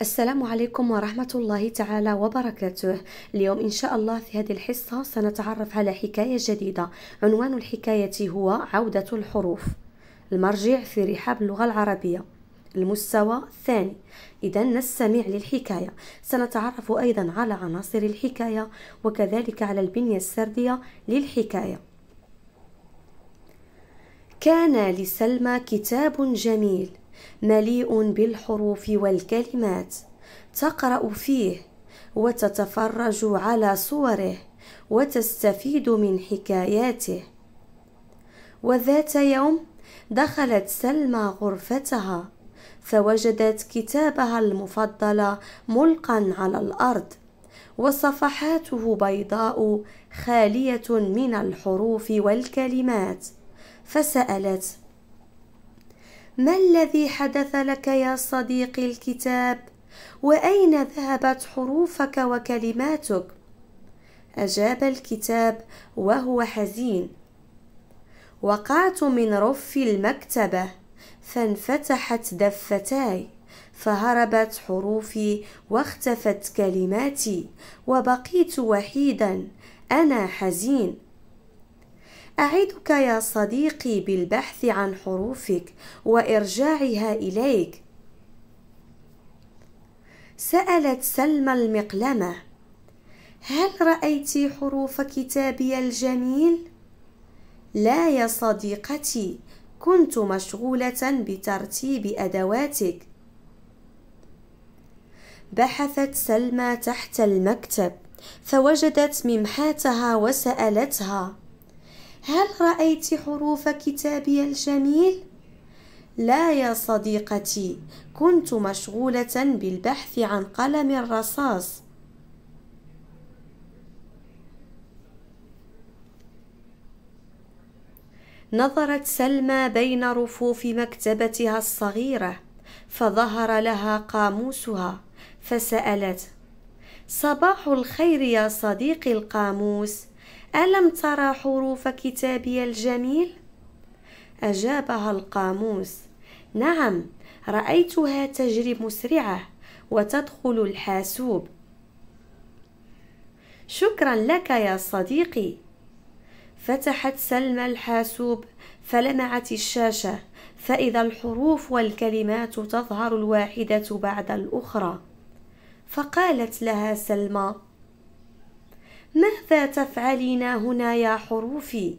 السلام عليكم ورحمة الله تعالى وبركاته اليوم إن شاء الله في هذه الحصة سنتعرف على حكاية جديدة عنوان الحكاية هو عودة الحروف المرجع في رحاب اللغة العربية المستوى الثاني إذا نستمع للحكاية سنتعرف أيضا على عناصر الحكاية وكذلك على البنية السردية للحكاية كان لسلمى كتاب جميل مليء بالحروف والكلمات تقرا فيه وتتفرج على صوره وتستفيد من حكاياته وذات يوم دخلت سلمى غرفتها فوجدت كتابها المفضل ملقا على الارض وصفحاته بيضاء خاليه من الحروف والكلمات فسالت ما الذي حدث لك يا صديقي الكتاب واين ذهبت حروفك وكلماتك اجاب الكتاب وهو حزين وقعت من رف المكتبه فانفتحت دفتاي فهربت حروفي واختفت كلماتي وبقيت وحيدا انا حزين أعدك يا صديقي بالبحث عن حروفك وإرجاعها إليك. سألت سلمى المقلمة: هل رأيت حروف كتابي الجميل؟ لا يا صديقتي، كنت مشغولة بترتيب أدواتك. بحثت سلمى تحت المكتب، فوجدت ممحاتها وسألتها: هل رأيت حروف كتابي الجميل؟ لا يا صديقتي كنت مشغولة بالبحث عن قلم الرصاص نظرت سلمى بين رفوف مكتبتها الصغيرة فظهر لها قاموسها فسألت صباح الخير يا صديقي القاموس ألم ترى حروف كتابي الجميل؟ أجابها القاموس نعم رأيتها تجري مسرعة وتدخل الحاسوب شكرا لك يا صديقي فتحت سلمى الحاسوب فلمعت الشاشة فإذا الحروف والكلمات تظهر الواحدة بعد الأخرى فقالت لها سلمى ماذا تفعلين هنا يا حروفي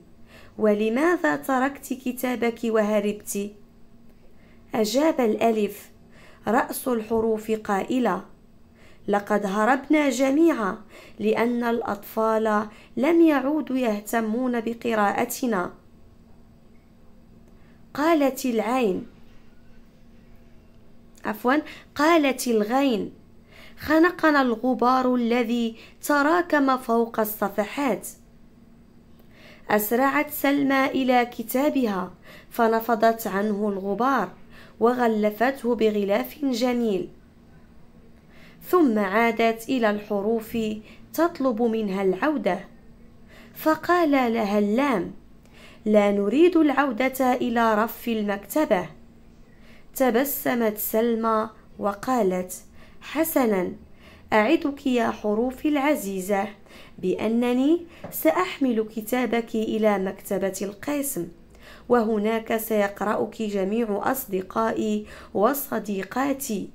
ولماذا تركت كتابك وهربت اجاب الالف راس الحروف قائله لقد هربنا جميعا لان الاطفال لم يعودوا يهتمون بقراءتنا قالت العين عفوا قالت الغين خنقنا الغبار الذي تراكم فوق الصفحات أسرعت سلمى إلى كتابها فنفضت عنه الغبار وغلفته بغلاف جميل ثم عادت إلى الحروف تطلب منها العودة فقال لها اللام لا نريد العودة إلى رف المكتبة تبسمت سلمى وقالت حسنا أعدك يا حروفي العزيزة بأنني سأحمل كتابك إلى مكتبة القسم وهناك سيقرأك جميع أصدقائي وصديقاتي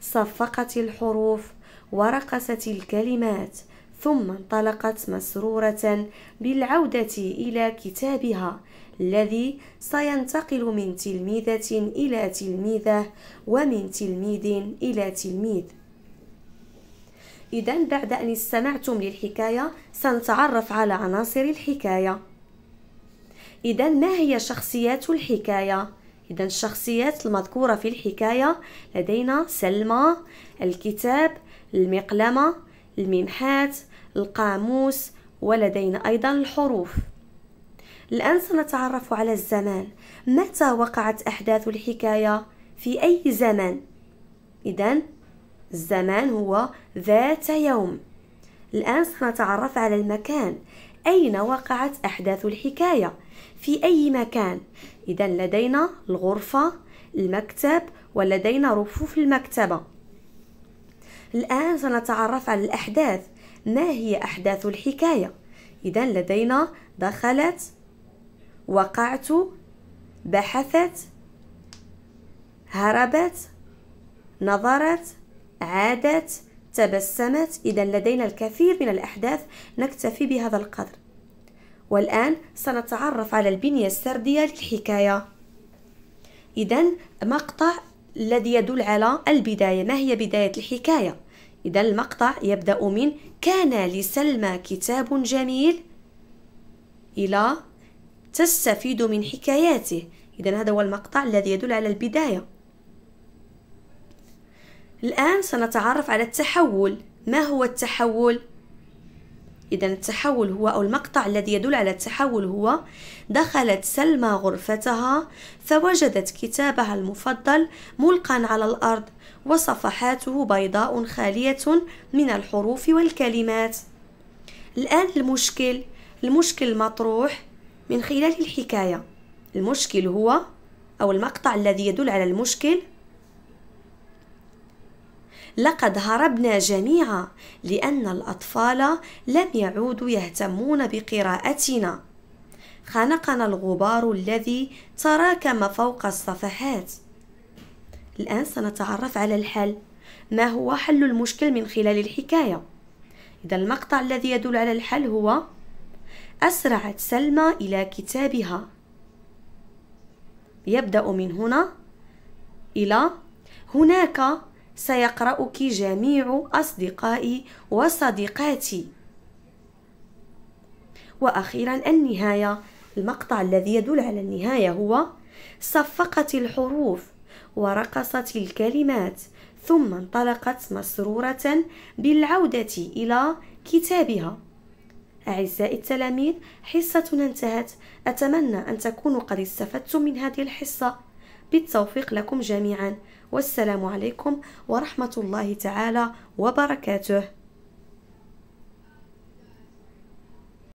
صفقت الحروف ورقصت الكلمات ثم انطلقت مسرورة بالعودة إلى كتابها الذي سينتقل من تلميذة إلى تلميذة ومن تلميذ إلى تلميذ إذا بعد أن استمعتم للحكاية سنتعرف على عناصر الحكاية إذا ما هي شخصيات الحكاية؟ إذا الشخصيات المذكورة في الحكاية لدينا سلمى، الكتاب، المقلمة، المنحات، القاموس ولدينا أيضا الحروف الآن سنتعرف على الزمان متى وقعت أحداث الحكاية في أي زمان إذا الزمان هو ذات يوم الآن سنتعرف على المكان أين وقعت أحداث الحكاية في أي مكان إذا لدينا الغرفة المكتب ولدينا رفوف المكتبة الآن سنتعرف على الأحداث ما هي أحداث الحكاية إذا لدينا دخلت وقعت بحثت هربت نظرت عادت تبسمت إذا لدينا الكثير من الأحداث نكتفي بهذا القدر والآن سنتعرف على البنية السردية للحكاية إذا مقطع الذي يدل على البداية ما هي بداية الحكاية إذا المقطع يبدأ من كان لسلمى كتاب جميل إلى تستفيد من حكاياته إذا هذا هو المقطع الذي يدل على البداية الآن سنتعرف على التحول ما هو التحول؟ إذا التحول هو أو المقطع الذي يدل على التحول هو دخلت سلمى غرفتها فوجدت كتابها المفضل ملقا على الأرض وصفحاته بيضاء خالية من الحروف والكلمات الآن المشكل المشكل المطروح من خلال الحكاية المشكل هو أو المقطع الذي يدل على المشكل لقد هربنا جميعا لأن الأطفال لم يعودوا يهتمون بقراءتنا خنقنا الغبار الذي تراكم فوق الصفحات الآن سنتعرف على الحل ما هو حل المشكل من خلال الحكاية إذا المقطع الذي يدل على الحل هو أسرعت سلمى إلى كتابها يبدأ من هنا إلى هناك سيقرأك جميع أصدقائي وصديقاتي وأخيرا النهاية المقطع الذي يدل على النهاية هو صفقت الحروف ورقصت الكلمات ثم انطلقت مسرورة بالعودة إلى كتابها أعزائي التلاميذ حصتنا انتهت أتمنى أن تكونوا قد استفدتم من هذه الحصة بالتوفيق لكم جميعا والسلام عليكم ورحمة الله تعالى وبركاته